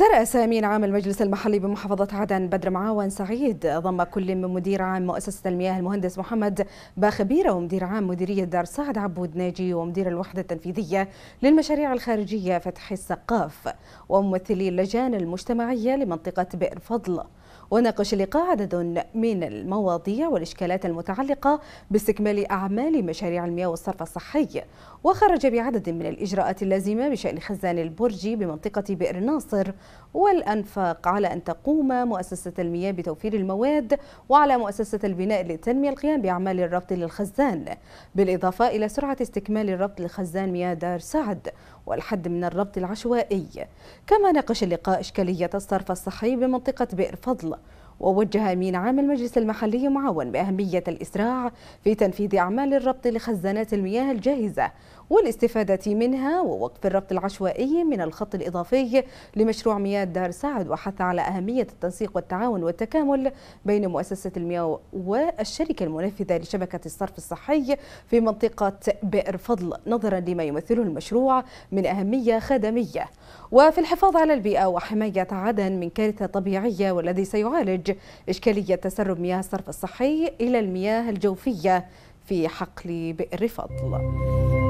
ترأس أمين عام المجلس المحلي بمحافظة عدن بدر معاون سعيد ضم كل من مدير عام مؤسسة المياه المهندس محمد باخبيرة ومدير عام مديرية دار سعد عبود ناجي ومدير الوحدة التنفيذية للمشاريع الخارجية فتح السقاف وممثلي اللجان المجتمعية لمنطقة بئر فضل وناقش اللقاء عدد من المواضيع والإشكالات المتعلقة باستكمال أعمال مشاريع المياه والصرف الصحي وخرج بعدد من الإجراءات اللازمة بشأن خزان البرج بمنطقة بئر ناصر والأنفاق على أن تقوم مؤسسة المياه بتوفير المواد وعلى مؤسسة البناء للتنمية القيام بأعمال الربط للخزان بالإضافة إلى سرعة استكمال الربط لخزان مياه دار سعد والحد من الربط العشوائي كما ناقش اللقاء إشكالية الصرف الصحي بمنطقة بئر فضل الفضل ووجه أمين عام المجلس المحلي معاون بأهمية الإسراع في تنفيذ أعمال الربط لخزانات المياه الجاهزة والاستفادة منها ووقف الربط العشوائي من الخط الإضافي لمشروع مياه دار سعد وحث على أهمية التنسيق والتعاون والتكامل بين مؤسسة المياه والشركة المنفذة لشبكة الصرف الصحي في منطقة بئر فضل نظرا لما يمثله المشروع من أهمية خدمية وفي الحفاظ على البيئة وحماية عدن من كارثة طبيعية والذي سيعالج إشكالية تسرب مياه الصرف الصحي إلى المياه الجوفية في حقل بئر فضل